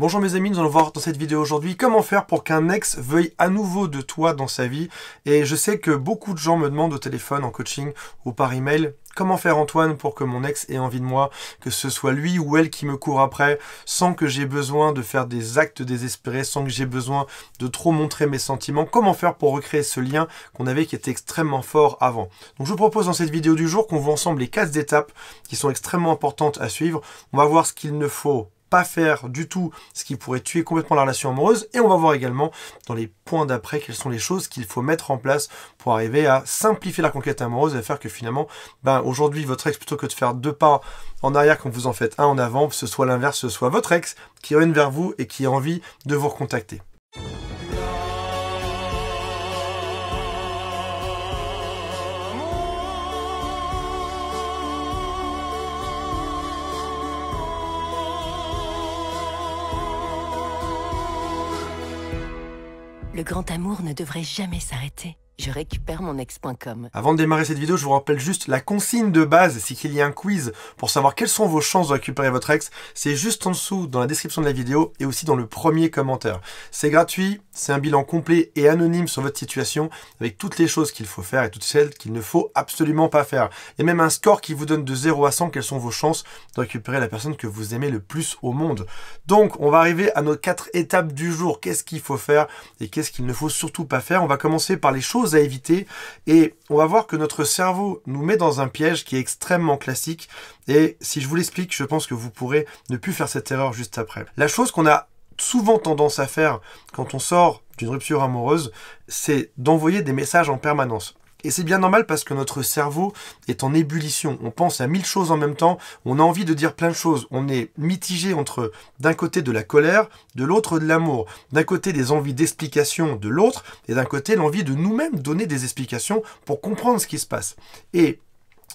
Bonjour mes amis, nous allons voir dans cette vidéo aujourd'hui comment faire pour qu'un ex veuille à nouveau de toi dans sa vie. Et je sais que beaucoup de gens me demandent au téléphone, en coaching ou par email, comment faire Antoine pour que mon ex ait envie de moi, que ce soit lui ou elle qui me court après, sans que j'ai besoin de faire des actes désespérés, sans que j'ai besoin de trop montrer mes sentiments, comment faire pour recréer ce lien qu'on avait qui était extrêmement fort avant. Donc je vous propose dans cette vidéo du jour qu'on voit ensemble les quatre étapes qui sont extrêmement importantes à suivre. On va voir ce qu'il ne faut pas faire du tout, ce qui pourrait tuer complètement la relation amoureuse. Et on va voir également dans les points d'après quelles sont les choses qu'il faut mettre en place pour arriver à simplifier la conquête amoureuse et faire que finalement, ben, aujourd'hui, votre ex, plutôt que de faire deux pas en arrière quand vous en faites un en avant, ce soit l'inverse, ce soit votre ex qui revienne vers vous et qui a envie de vous recontacter. Le grand amour ne devrait jamais s'arrêter je récupère mon ex.com. Avant de démarrer cette vidéo, je vous rappelle juste la consigne de base, c'est qu'il y a un quiz pour savoir quelles sont vos chances de récupérer votre ex. C'est juste en dessous dans la description de la vidéo et aussi dans le premier commentaire. C'est gratuit, c'est un bilan complet et anonyme sur votre situation avec toutes les choses qu'il faut faire et toutes celles qu'il ne faut absolument pas faire. et même un score qui vous donne de 0 à 100 quelles sont vos chances de récupérer la personne que vous aimez le plus au monde. Donc, on va arriver à nos quatre étapes du jour. Qu'est-ce qu'il faut faire et qu'est-ce qu'il ne faut surtout pas faire On va commencer par les choses à éviter et on va voir que notre cerveau nous met dans un piège qui est extrêmement classique et si je vous l'explique, je pense que vous pourrez ne plus faire cette erreur juste après. La chose qu'on a souvent tendance à faire quand on sort d'une rupture amoureuse, c'est d'envoyer des messages en permanence. Et c'est bien normal parce que notre cerveau est en ébullition. On pense à mille choses en même temps. On a envie de dire plein de choses. On est mitigé entre d'un côté de la colère, de l'autre de l'amour. D'un côté des envies d'explication de l'autre et d'un côté l'envie de nous-mêmes donner des explications pour comprendre ce qui se passe. Et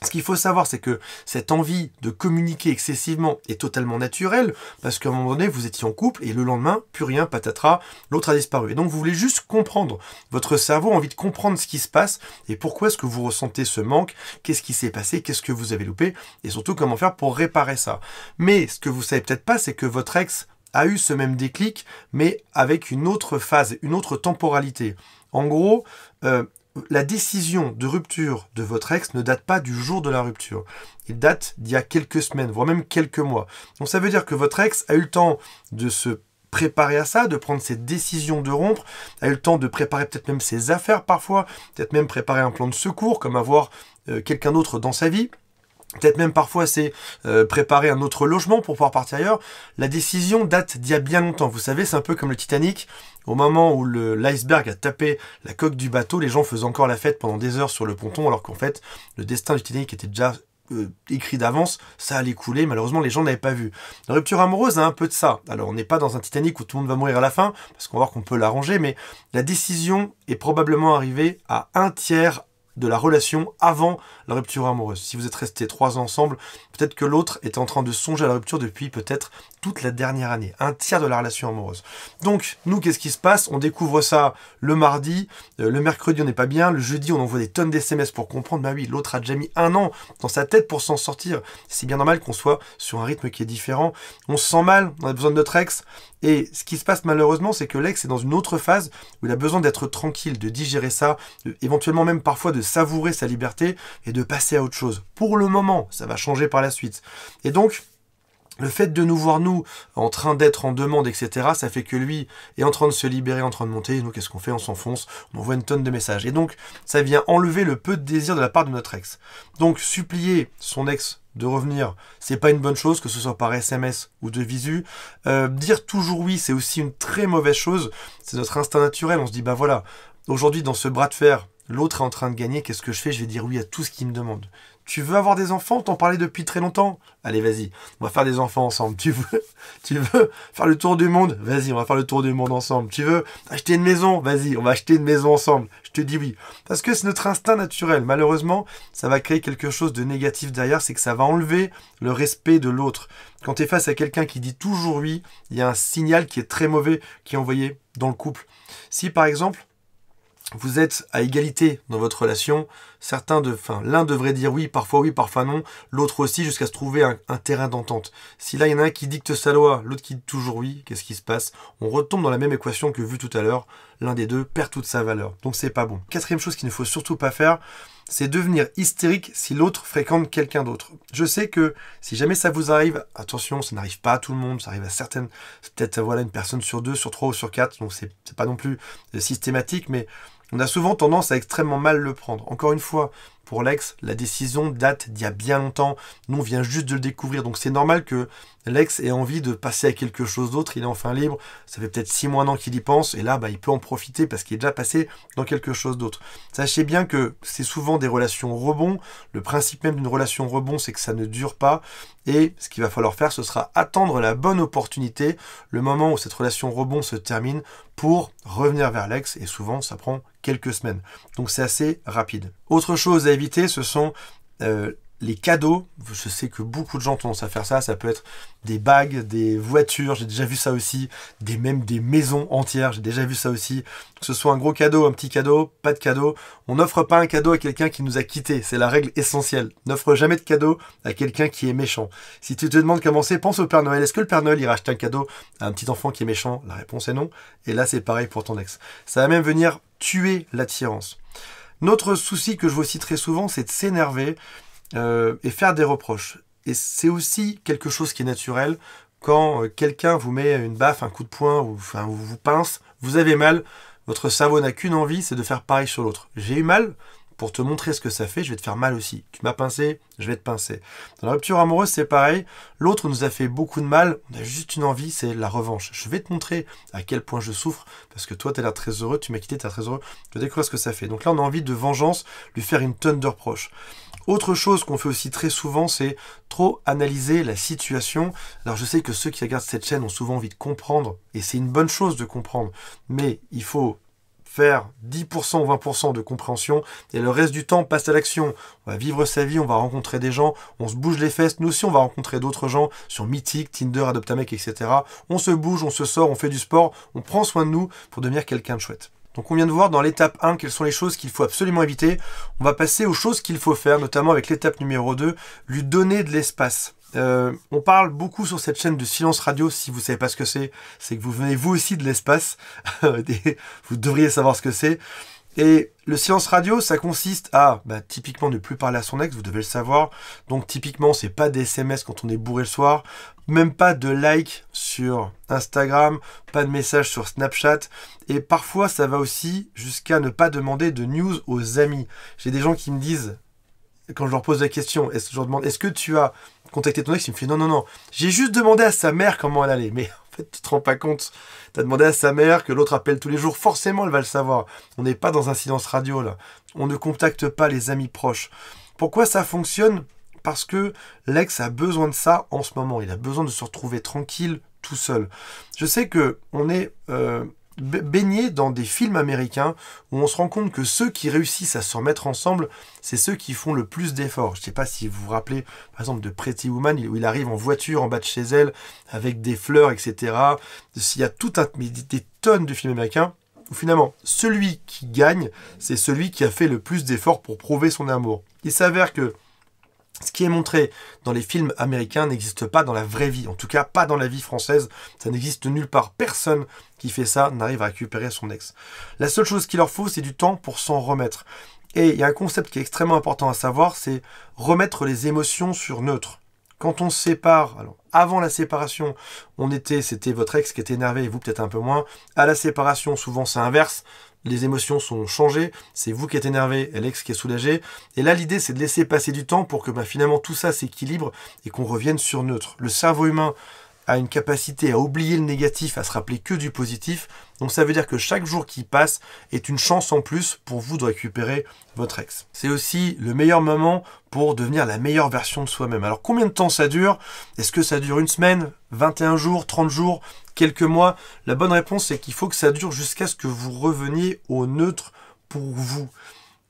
ce qu'il faut savoir, c'est que cette envie de communiquer excessivement est totalement naturelle, parce qu'à un moment donné, vous étiez en couple, et le lendemain, plus rien, patatras, l'autre a disparu. Et donc, vous voulez juste comprendre. Votre cerveau a envie de comprendre ce qui se passe, et pourquoi est-ce que vous ressentez ce manque, qu'est-ce qui s'est passé, qu'est-ce que vous avez loupé, et surtout, comment faire pour réparer ça. Mais ce que vous savez peut-être pas, c'est que votre ex a eu ce même déclic, mais avec une autre phase, une autre temporalité. En gros, euh, la décision de rupture de votre ex ne date pas du jour de la rupture. Il date d'il y a quelques semaines, voire même quelques mois. Donc ça veut dire que votre ex a eu le temps de se préparer à ça, de prendre ses décisions de rompre, a eu le temps de préparer peut-être même ses affaires parfois, peut-être même préparer un plan de secours, comme avoir euh, quelqu'un d'autre dans sa vie. Peut-être même parfois c'est euh, préparer un autre logement pour pouvoir partir ailleurs. La décision date d'il y a bien longtemps. Vous savez, c'est un peu comme le Titanic. Au moment où l'iceberg a tapé la coque du bateau, les gens faisaient encore la fête pendant des heures sur le ponton, alors qu'en fait, le destin du Titanic était déjà euh, écrit d'avance, ça allait couler, malheureusement les gens n'avaient pas vu. La rupture amoureuse a un peu de ça. Alors on n'est pas dans un Titanic où tout le monde va mourir à la fin, parce qu'on va voir qu'on peut l'arranger, mais la décision est probablement arrivée à un tiers de la relation avant la rupture amoureuse. Si vous êtes resté trois ans ensemble, peut-être que l'autre est en train de songer à la rupture depuis peut-être toute la dernière année, un tiers de la relation amoureuse. Donc, nous, qu'est-ce qui se passe On découvre ça le mardi, euh, le mercredi, on n'est pas bien, le jeudi, on envoie des tonnes d'SMS pour comprendre, bah oui, l'autre a déjà mis un an dans sa tête pour s'en sortir. C'est bien normal qu'on soit sur un rythme qui est différent. On se sent mal, on a besoin de notre ex, et ce qui se passe malheureusement, c'est que l'ex est dans une autre phase où il a besoin d'être tranquille, de digérer ça, éventuellement même parfois de savourer sa liberté et de passer à autre chose. Pour le moment, ça va changer par la suite. Et donc, le fait de nous voir, nous, en train d'être en demande, etc., ça fait que lui est en train de se libérer, en train de monter, et nous, qu'est-ce qu'on fait On s'enfonce, on envoie une tonne de messages. Et donc, ça vient enlever le peu de désir de la part de notre ex. Donc, supplier son ex de revenir, c'est pas une bonne chose, que ce soit par SMS ou de visu. Euh, dire toujours oui, c'est aussi une très mauvaise chose. C'est notre instinct naturel. On se dit, bah voilà, aujourd'hui, dans ce bras de fer, L'autre est en train de gagner, qu'est-ce que je fais Je vais dire oui à tout ce qu'il me demande. Tu veux avoir des enfants T'en parlais depuis très longtemps Allez, vas-y, on va faire des enfants ensemble. Tu veux, tu veux faire le tour du monde Vas-y, on va faire le tour du monde ensemble. Tu veux acheter une maison Vas-y, on va acheter une maison ensemble. Je te dis oui. Parce que c'est notre instinct naturel. Malheureusement, ça va créer quelque chose de négatif derrière, c'est que ça va enlever le respect de l'autre. Quand tu es face à quelqu'un qui dit toujours oui, il y a un signal qui est très mauvais qui est envoyé dans le couple. Si par exemple, vous êtes à égalité dans votre relation. Certains de, enfin, l'un devrait dire oui, parfois oui, parfois non, l'autre aussi, jusqu'à se trouver un, terrain d'entente. Si là, il y en a un qui dicte sa loi, l'autre qui dit toujours oui, qu'est-ce qui se passe On retombe dans la même équation que vue tout à l'heure l'un des deux perd toute sa valeur. Donc c'est pas bon. Quatrième chose qu'il ne faut surtout pas faire, c'est devenir hystérique si l'autre fréquente quelqu'un d'autre. Je sais que si jamais ça vous arrive, attention, ça n'arrive pas à tout le monde, ça arrive à certaines, peut-être euh, voilà une personne sur deux, sur trois ou sur quatre, donc c'est pas non plus euh, systématique, mais on a souvent tendance à extrêmement mal le prendre. Encore une fois, pour Lex, la décision date d'il y a bien longtemps. Nous, on vient juste de le découvrir. Donc c'est normal que Lex ait envie de passer à quelque chose d'autre. Il est enfin libre. Ça fait peut-être 6 mois, un qu'il y pense. Et là, bah, il peut en profiter parce qu'il est déjà passé dans quelque chose d'autre. Sachez bien que c'est souvent des relations rebonds. Le principe même d'une relation rebond, c'est que ça ne dure pas. Et ce qu'il va falloir faire, ce sera attendre la bonne opportunité, le moment où cette relation rebond se termine pour revenir vers Lex. Et souvent, ça prend quelques semaines. Donc c'est assez rapide. Autre chose à éviter, ce sont euh, les cadeaux, je sais que beaucoup de gens tendent à faire ça, ça peut être des bagues, des voitures, j'ai déjà vu ça aussi, des même des maisons entières, j'ai déjà vu ça aussi, que ce soit un gros cadeau, un petit cadeau, pas de cadeau, on n'offre pas un cadeau à quelqu'un qui nous a quittés, c'est la règle essentielle, n'offre jamais de cadeau à quelqu'un qui est méchant. Si tu te demandes comment c'est, pense au Père Noël, est-ce que le Père Noël ira acheter un cadeau à un petit enfant qui est méchant La réponse est non, et là c'est pareil pour ton ex. Ça va même venir tuer l'attirance. Notre souci que je vois aussi très souvent, c'est de s'énerver euh, et faire des reproches. Et c'est aussi quelque chose qui est naturel. Quand euh, quelqu'un vous met une baffe, un coup de poing, ou enfin, vous pince, vous avez mal, votre cerveau n'a qu'une envie, c'est de faire pareil sur l'autre. J'ai eu mal, pour te montrer ce que ça fait, je vais te faire mal aussi. Tu m'as pincé, je vais te pincer. Dans la rupture amoureuse, c'est pareil. L'autre nous a fait beaucoup de mal, on a juste une envie, c'est la revanche. Je vais te montrer à quel point je souffre, parce que toi, tu as l'air très heureux, tu m'as quitté, tu as très heureux. Tu vas découvrir ce que ça fait. Donc là, on a envie de vengeance, lui faire une tonne de reproches. Autre chose qu'on fait aussi très souvent, c'est trop analyser la situation. Alors je sais que ceux qui regardent cette chaîne ont souvent envie de comprendre, et c'est une bonne chose de comprendre, mais il faut 10% ou 20% de compréhension et le reste du temps passe à l'action. On va vivre sa vie, on va rencontrer des gens, on se bouge les fesses, nous aussi on va rencontrer d'autres gens sur Mythic, Tinder, Adoptamec etc. On se bouge, on se sort, on fait du sport, on prend soin de nous pour devenir quelqu'un de chouette. Donc on vient de voir dans l'étape 1 quelles sont les choses qu'il faut absolument éviter. On va passer aux choses qu'il faut faire, notamment avec l'étape numéro 2, lui donner de l'espace. Euh, on parle beaucoup sur cette chaîne de silence radio. Si vous ne savez pas ce que c'est, c'est que vous venez vous aussi de l'espace. vous devriez savoir ce que c'est. Et le silence radio, ça consiste à bah, typiquement ne plus parler à son ex, vous devez le savoir. Donc typiquement, c'est pas des SMS quand on est bourré le soir, même pas de like sur Instagram, pas de message sur Snapchat. Et parfois, ça va aussi jusqu'à ne pas demander de news aux amis. J'ai des gens qui me disent, quand je leur pose la question, est je leur demande, est-ce que tu as contacter ton ex, il me fait non, non, non, j'ai juste demandé à sa mère comment elle allait. Mais en fait, tu te rends pas compte. as demandé à sa mère que l'autre appelle tous les jours, forcément elle va le savoir. On n'est pas dans un silence radio là. On ne contacte pas les amis proches. Pourquoi ça fonctionne Parce que l'ex a besoin de ça en ce moment. Il a besoin de se retrouver tranquille, tout seul. Je sais que on est euh, baigné dans des films américains où on se rend compte que ceux qui réussissent à se remettre ensemble, c'est ceux qui font le plus d'efforts. Je ne sais pas si vous vous rappelez, par exemple, de Pretty Woman, où il arrive en voiture en bas de chez elle, avec des fleurs, etc. Il y a tout un, des tonnes de films américains où finalement, celui qui gagne, c'est celui qui a fait le plus d'efforts pour prouver son amour. Il s'avère que ce qui est montré dans les films américains n'existe pas dans la vraie vie, en tout cas pas dans la vie française, ça n'existe nulle part. Personne qui fait ça n'arrive à récupérer son ex. La seule chose qu'il leur faut, c'est du temps pour s'en remettre. Et il y a un concept qui est extrêmement important à savoir, c'est remettre les émotions sur neutre. Quand on se sépare, alors avant la séparation, on était, c'était votre ex qui était énervé et vous peut-être un peu moins. À la séparation, souvent c'est inverse, les émotions sont changées, c'est vous qui êtes énervé Alex qui est soulagé. Et là, l'idée, c'est de laisser passer du temps pour que bah, finalement tout ça s'équilibre et qu'on revienne sur neutre. Le cerveau humain a une capacité à oublier le négatif, à se rappeler que du positif. Donc ça veut dire que chaque jour qui passe est une chance en plus pour vous de récupérer votre ex. C'est aussi le meilleur moment pour devenir la meilleure version de soi-même. Alors combien de temps ça dure Est-ce que ça dure une semaine, 21 jours, 30 jours, quelques mois La bonne réponse c'est qu'il faut que ça dure jusqu'à ce que vous reveniez au neutre pour vous.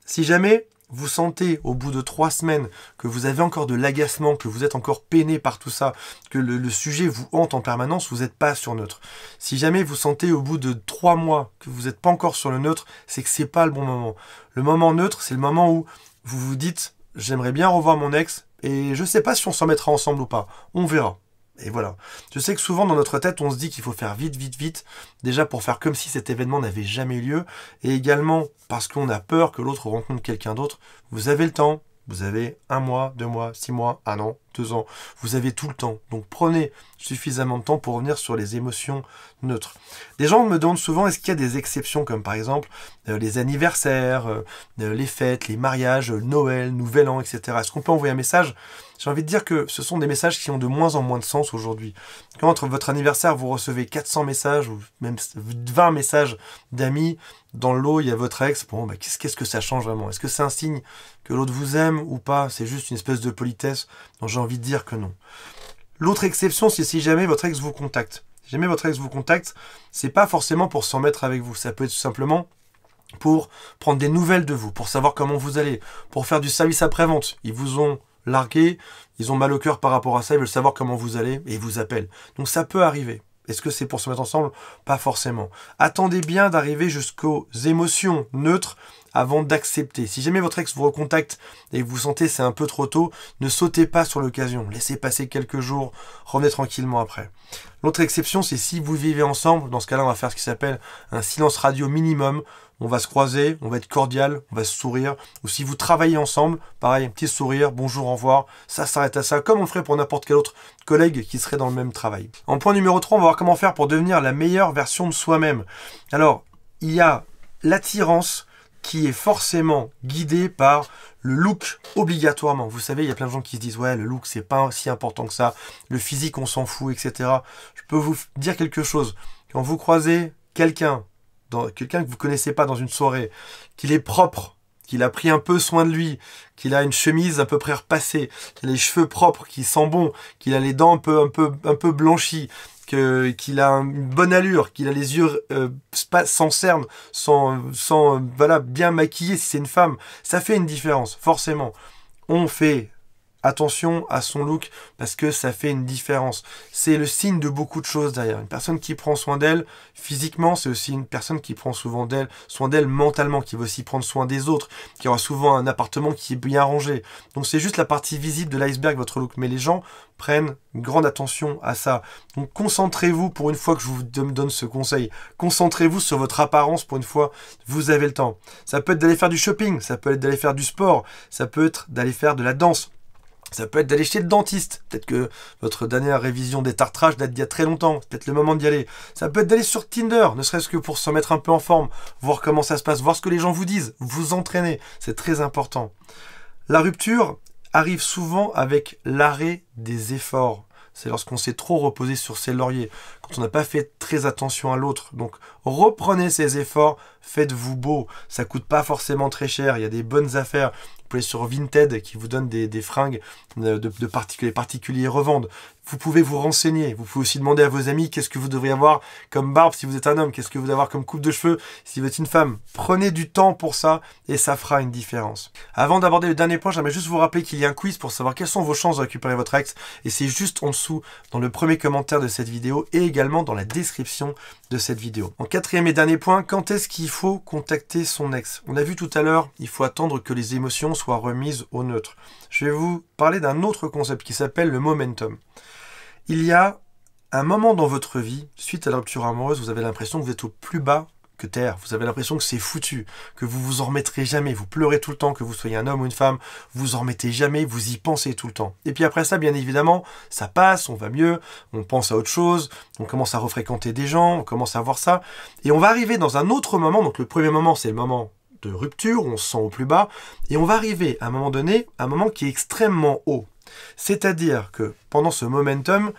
Si jamais vous sentez au bout de trois semaines que vous avez encore de l'agacement, que vous êtes encore peiné par tout ça, que le, sujet vous hante en permanence, vous n'êtes pas sur neutre. Si jamais vous sentez au bout de trois mois que vous n'êtes pas encore sur le neutre, c'est que c'est pas le bon moment. Le moment neutre, c'est le moment où vous vous dites j'aimerais bien revoir mon ex et je ne sais pas si on s'en mettra ensemble ou pas. On verra. Et voilà. Je sais que souvent dans notre tête, on se dit qu'il faut faire vite, vite, vite, déjà pour faire comme si cet événement n'avait jamais lieu, et également parce qu'on a peur que l'autre rencontre quelqu'un d'autre. Vous avez le temps, vous avez un mois, deux mois, six mois, un an, deux ans. Vous avez tout le temps. Donc prenez suffisamment de temps pour revenir sur les émotions neutres. Des gens me demandent souvent est-ce qu'il y a des exceptions comme par exemple euh, les anniversaires, euh, euh, les fêtes, les mariages, Noël, Nouvel An, etc. Est-ce qu'on peut envoyer un message J'ai envie de dire que ce sont des messages qui ont de moins en moins de sens aujourd'hui. Quand entre votre anniversaire vous recevez 400 messages ou même 20 messages d'amis, dans l'eau il y a votre ex, bon bah, qu'est-ce que ça change vraiment Est-ce que c'est un signe que l'autre vous aime ou pas, c'est juste une espèce de politesse dont j'ai envie de dire que non. L'autre exception, c'est si jamais votre ex vous contacte. Si jamais votre ex vous contacte, c'est pas forcément pour s'en mettre avec vous. Ça peut être tout simplement pour prendre des nouvelles de vous, pour savoir comment vous allez, pour faire du service après-vente. Ils vous ont largué, ils ont mal au cœur par rapport à ça, ils veulent savoir comment vous allez et ils vous appellent. Donc ça peut arriver. Est-ce que c'est pour se mettre ensemble Pas forcément. Attendez bien d'arriver jusqu'aux émotions neutres avant d'accepter. Si jamais votre ex vous recontacte et vous sentez c'est un peu trop tôt, ne sautez pas sur l'occasion. Laissez passer quelques jours, revenez tranquillement après. L'autre exception, c'est si vous vivez ensemble. Dans ce cas-là, on va faire ce qui s'appelle un silence radio minimum. On va se croiser, on va être cordial, on va se sourire. Ou si vous travaillez ensemble, pareil, un petit sourire, bonjour, au revoir. Ça s'arrête à ça, comme on ferait pour n'importe quel autre collègue qui serait dans le même travail. En point numéro 3, on va voir comment faire pour devenir la meilleure version de soi-même. Alors, il y a l'attirance qui est forcément guidé par le look obligatoirement. Vous savez, il y a plein de gens qui se disent ouais, le look c'est pas si important que ça, le physique on s'en fout, etc. Je peux vous dire quelque chose. Quand vous croisez quelqu'un, quelqu'un que vous connaissez pas dans une soirée, qu'il est propre, qu'il a pris un peu soin de lui, qu'il a une chemise à peu près repassée, qu'il a les cheveux propres, qu'il sent bon, qu'il a les dents un peu, un peu, un peu blanchies, qu'il a une bonne allure, qu'il a les yeux euh, sans cerne, sans, sans euh, voilà, bien maquillé si c'est une femme, ça fait une différence, forcément. On fait attention à son look parce que ça fait une différence. C'est le signe de beaucoup de choses derrière. Une personne qui prend soin d'elle physiquement, c'est aussi une personne qui prend souvent d'elle, soin d'elle mentalement, qui va aussi prendre soin des autres, qui aura souvent un appartement qui est bien rangé. Donc c'est juste la partie visible de l'iceberg, votre look. Mais les gens prennent grande attention à ça. Donc concentrez-vous pour une fois que je vous donne ce conseil. Concentrez-vous sur votre apparence pour une fois, vous avez le temps. Ça peut être d'aller faire du shopping, ça peut être d'aller faire du sport, ça peut être d'aller faire de la danse ça peut être d'aller chez le dentiste. Peut-être que votre dernière révision des tartrages date d'il y a très longtemps. peut-être le moment d'y aller. Ça peut être d'aller sur Tinder, ne serait-ce que pour se mettre un peu en forme, voir comment ça se passe, voir ce que les gens vous disent, vous entraîner. C'est très important. La rupture arrive souvent avec l'arrêt des efforts. C'est lorsqu'on s'est trop reposé sur ses lauriers, quand on n'a pas fait très attention à l'autre. Donc reprenez ces efforts, faites-vous beau. Ça coûte pas forcément très cher. Il y a des bonnes affaires pouvez sur Vinted qui vous donne des, fringues euh, de, particuliers particuliers revendent vous pouvez vous renseigner. Vous pouvez aussi demander à vos amis qu'est-ce que vous devriez avoir comme barbe si vous êtes un homme, qu'est-ce que vous devriez avoir comme coupe de cheveux si vous êtes une femme. Prenez du temps pour ça et ça fera une différence. Avant d'aborder le dernier point, j'aimerais juste vous rappeler qu'il y a un quiz pour savoir quelles sont vos chances de récupérer votre ex et c'est juste en dessous dans le premier commentaire de cette vidéo et également dans la description de cette vidéo. En quatrième et dernier point, quand est-ce qu'il faut contacter son ex On a vu tout à l'heure, il faut attendre que les émotions soient remises au neutre. Je vais vous parler d'un autre concept qui s'appelle le momentum. Il y a un moment dans votre vie, suite à la rupture amoureuse, vous avez l'impression que vous êtes au plus bas que terre, vous avez l'impression que c'est foutu, que vous vous en remettrez jamais, vous pleurez tout le temps, que vous soyez un homme ou une femme, vous en remettez jamais, vous y pensez tout le temps. Et puis après ça, bien évidemment, ça passe, on va mieux, on pense à autre chose, on commence à refréquenter des gens, on commence à voir ça, et on va arriver dans un autre moment, donc le premier moment c'est le moment de rupture, on se sent au plus bas, et on va arriver à un moment donné, un moment qui est extrêmement haut. C'est-à-dire que pendant ce momentum,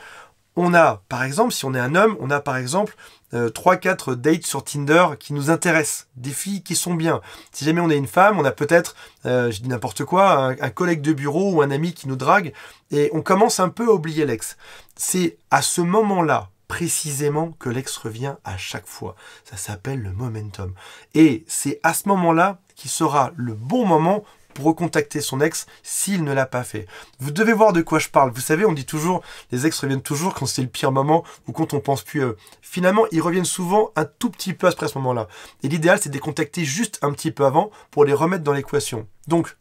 on a, par exemple, si on est un homme, on a par exemple 3-4 euh, dates sur Tinder qui nous intéressent, des filles qui sont bien. Si jamais on est une femme, on a peut-être, euh, je dis n'importe quoi, un, un, collègue de bureau ou un ami qui nous drague, et on commence un peu à oublier l'ex. C'est à ce moment-là, précisément, que l'ex revient à chaque fois. Ça s'appelle le momentum. Et c'est à ce moment-là qui sera le bon moment recontacter son ex s'il ne l'a pas fait. Vous devez voir de quoi je parle. Vous savez, on dit toujours, les ex reviennent toujours quand c'est le pire moment ou quand on pense plus à eux. Finalement, ils reviennent souvent un tout petit peu après ce moment-là. Et l'idéal, c'est de les contacter juste un petit peu avant pour les remettre dans l'équation. Donc,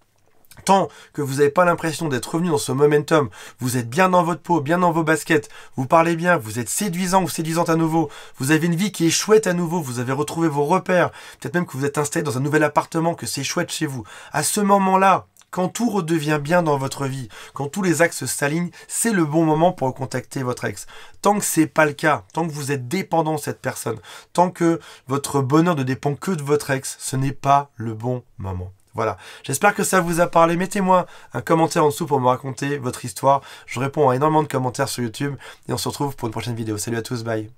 tant que vous n'avez pas l'impression d'être revenu dans ce momentum, vous êtes bien dans votre peau, bien dans vos baskets, vous parlez bien, vous êtes séduisant ou séduisante à nouveau, vous avez une vie qui est chouette à nouveau, vous avez retrouvé vos repères, peut-être même que vous êtes installé dans un nouvel appartement, que c'est chouette chez vous. À ce moment-là, quand tout redevient bien dans votre vie, quand tous les axes s'alignent, c'est le bon moment pour contacter votre ex. Tant que c'est pas le cas, tant que vous êtes dépendant de cette personne, tant que votre bonheur ne dépend que de votre ex, ce n'est pas le bon moment. Voilà, j'espère que ça vous a parlé. Mettez-moi un commentaire en dessous pour me raconter votre histoire. Je réponds à énormément de commentaires sur YouTube et on se retrouve pour une prochaine vidéo. Salut à tous, bye